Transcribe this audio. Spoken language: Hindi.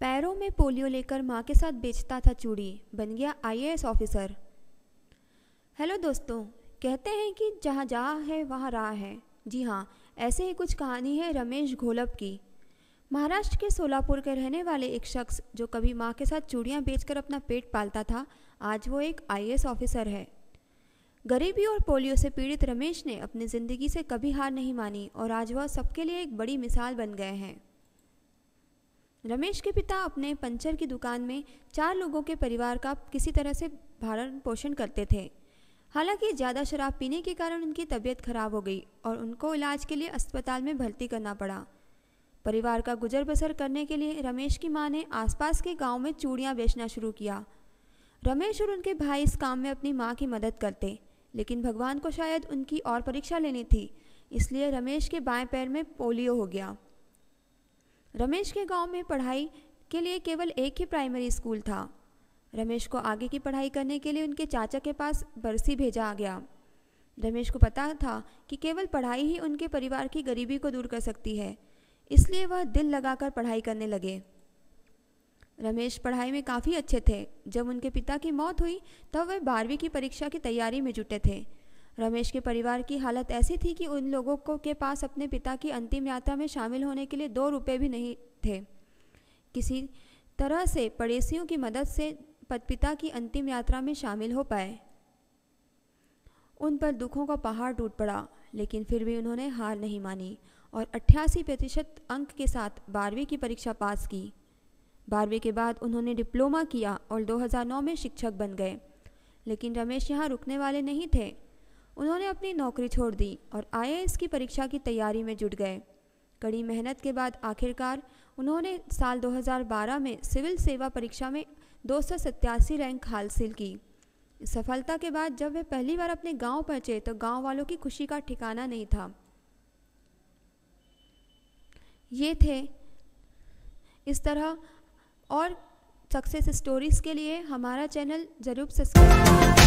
पैरों में पोलियो लेकर माँ के साथ बेचता था चूड़ी बन गया आईएएस ऑफिसर हेलो दोस्तों कहते हैं कि जहाँ जा है वहाँ राह है जी हाँ ऐसे ही कुछ कहानी है रमेश घोलप की महाराष्ट्र के सोलापुर के रहने वाले एक शख्स जो कभी माँ के साथ चूड़ियाँ बेचकर अपना पेट पालता था आज वो एक आई ऑफिसर है गरीबी और पोलियो से पीड़ित रमेश ने अपनी ज़िंदगी से कभी हार नहीं मानी और आज वह सबके लिए एक बड़ी मिसाल बन गए हैं रमेश के पिता अपने पंचर की दुकान में चार लोगों के परिवार का किसी तरह से भारण पोषण करते थे हालांकि ज़्यादा शराब पीने के कारण उनकी तबीयत खराब हो गई और उनको इलाज के लिए अस्पताल में भर्ती करना पड़ा परिवार का गुजर बसर करने के लिए रमेश की मां ने आसपास के गांव में चूड़ियाँ बेचना शुरू किया रमेश और उनके भाई इस काम में अपनी माँ की मदद करते लेकिन भगवान को शायद उनकी और परीक्षा लेनी थी इसलिए रमेश के बाएं पैर में पोलियो हो गया रमेश के गांव में पढ़ाई के लिए केवल एक ही प्राइमरी स्कूल था रमेश को आगे की पढ़ाई करने के लिए उनके चाचा के पास बरसी भेजा गया रमेश को पता था कि केवल पढ़ाई ही उनके परिवार की गरीबी को दूर कर सकती है इसलिए वह दिल लगाकर पढ़ाई करने लगे रमेश पढ़ाई में काफ़ी अच्छे थे जब उनके पिता की मौत हुई तब वह बारहवीं की परीक्षा की तैयारी में जुटे थे रमेश के परिवार की हालत ऐसी थी कि उन लोगों को के पास अपने पिता की अंतिम यात्रा में शामिल होने के लिए दो रुपये भी नहीं थे किसी तरह से पड़ोसियों की मदद से पिता की अंतिम यात्रा में शामिल हो पाए उन पर दुखों का पहाड़ टूट पड़ा लेकिन फिर भी उन्होंने हार नहीं मानी और अट्ठासी प्रतिशत अंक के साथ बारहवीं की परीक्षा पास की बारहवीं के बाद उन्होंने डिप्लोमा किया और 2009 में शिक्षक बन गए लेकिन रमेश यहाँ रुकने वाले नहीं थे उन्होंने अपनी नौकरी छोड़ दी और आई की परीक्षा की तैयारी में जुट गए कड़ी मेहनत के बाद आखिरकार उन्होंने साल 2012 में सिविल सेवा परीक्षा में दो रैंक हासिल की सफलता के बाद जब वे पहली बार अपने गांव पहुंचे तो गांव वालों की खुशी का ठिकाना नहीं था ये थे इस तरह और सक्सेस स्टोरीज़ के लिए हमारा चैनल ज़रूर सब्सक्राइब